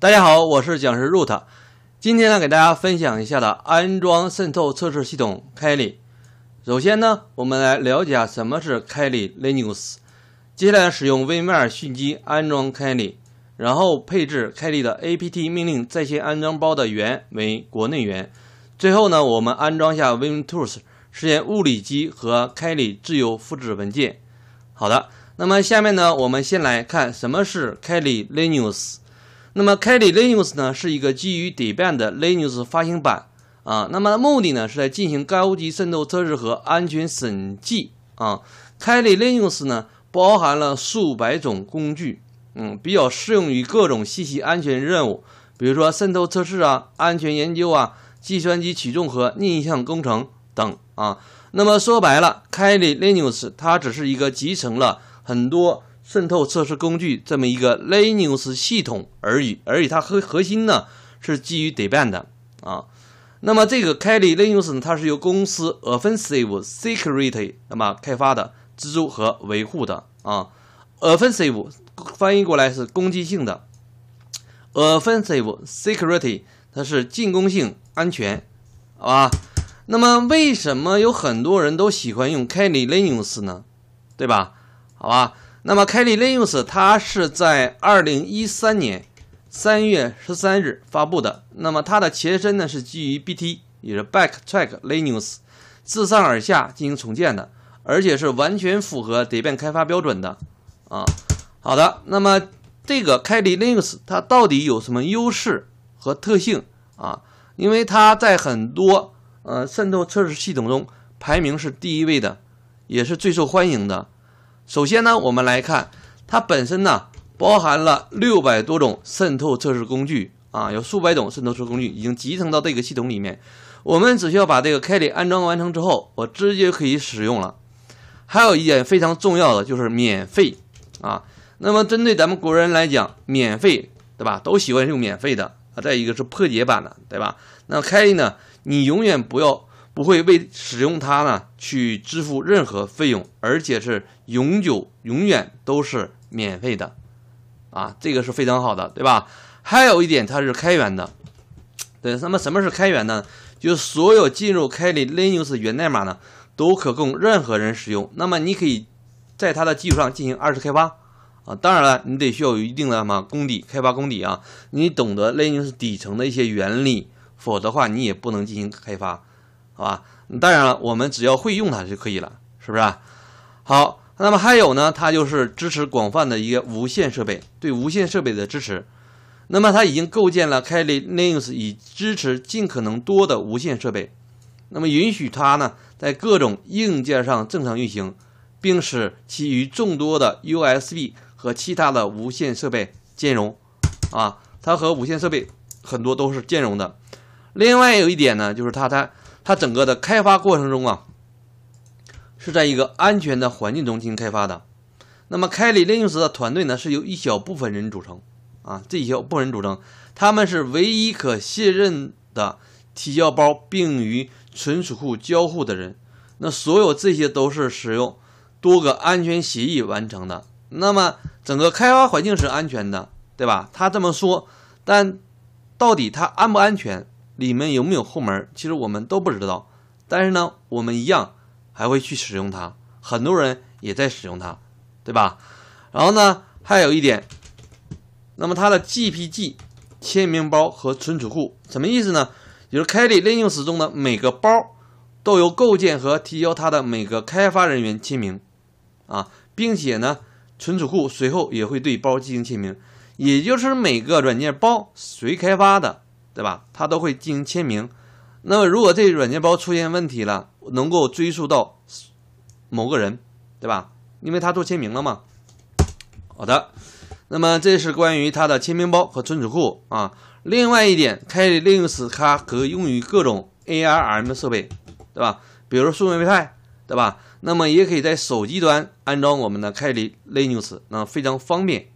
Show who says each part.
Speaker 1: 大家好，我是讲师 Root。今天呢，给大家分享一下的安装渗透测试系统 Kali。首先呢，我们来了解什么是 Kali Linux。接下来使用 w i n m a r l 机安装 Kali，然后配置 Kali 的 APT 命令在线安装包的源为国内源。最后呢，我们安装下 WinTools，实现物理机和 Kali 自由复制文件。好的，那么下面呢，我们先来看什么是 Kali Linux。那么 Kali Linux 呢，是一个基于 Debian 的 Linux 发行版啊。那么目的呢，是在进行高级渗透测试和安全审计啊。Kali Linux 呢，包含了数百种工具，嗯，比较适用于各种信息安全任务，比如说渗透测试啊、安全研究啊、计算机取重和逆向工程等啊。那么说白了，Kali Linux 它只是一个集成了很多。渗透测试工具这么一个 Linux 系统而已，而且它核核心呢是基于 Debian 的啊。那么这个 Kali Linux 呢，它是由公司 Offensive Security 那么开发的，资助和维护的啊。Offensive 翻译过来是攻击性的，Offensive Security 它是进攻性安全，好吧？那么为什么有很多人都喜欢用 Kali Linux 呢？对吧？好吧？那么 k e l i Linux 它是在二零一三年三月十三日发布的。那么，它的前身呢是基于 BT，也是 Backtrack Linux，自上而下进行重建的，而且是完全符合 Debian 开发标准的。啊，好的。那么，这个 k e l y Linux 它到底有什么优势和特性啊？因为它在很多呃渗透测试系统中排名是第一位的，也是最受欢迎的。首先呢，我们来看它本身呢，包含了六百多种渗透测试工具啊，有数百种渗透测试工具已经集成到这个系统里面。我们只需要把这个 k a l 安装完成之后，我直接可以使用了。还有一点非常重要的就是免费啊。那么针对咱们国人来讲，免费对吧？都喜欢用免费的啊。再一个是破解版的对吧？那 k a l 呢，你永远不要。不会为使用它呢去支付任何费用，而且是永久、永远都是免费的，啊，这个是非常好的，对吧？还有一点，它是开源的。对，那么什么是开源呢？就是所有进入开源 Linux 源代码呢，都可供任何人使用。那么你可以在它的基础上进行二次开发，啊，当然了，你得需要有一定的什么功底，开发功底啊，你懂得 Linux 底层的一些原理，否则的话，你也不能进行开发。好吧，当然了，我们只要会用它就可以了，是不是？好，那么还有呢，它就是支持广泛的一个无线设备，对无线设备的支持。那么它已经构建了 Kali Linux，以支持尽可能多的无线设备。那么允许它呢，在各种硬件上正常运行，并使其与众多的 USB 和其他的无线设备兼容。啊，它和无线设备很多都是兼容的。另外有一点呢，就是它它。它整个的开发过程中啊，是在一个安全的环境中进行开发的。那么，开理 Linux 的团队呢，是由一小部分人组成啊，这一小部分人组成，他们是唯一可信任的提交包并与存储库交互的人。那所有这些都是使用多个安全协议完成的。那么，整个开发环境是安全的，对吧？他这么说，但到底它安不安全？里面有没有后门？其实我们都不知道，但是呢，我们一样还会去使用它，很多人也在使用它，对吧？然后呢，还有一点，那么它的 GPG 签名包和存储库什么意思呢？就是开源历史中的每个包，都由构建和提交它的每个开发人员签名啊，并且呢，存储库随后也会对包进行签名，也就是每个软件包谁开发的。对吧？他都会进行签名。那么，如果这软件包出现问题了，能够追溯到某个人，对吧？因为他做签名了嘛。好的，那么这是关于它的签名包和存储库啊。另外一点，Linux 它可用于各种 ARM 设备，对吧？比如树莓派，对吧？那么也可以在手机端安装我们的开源 Linux，那非常方便。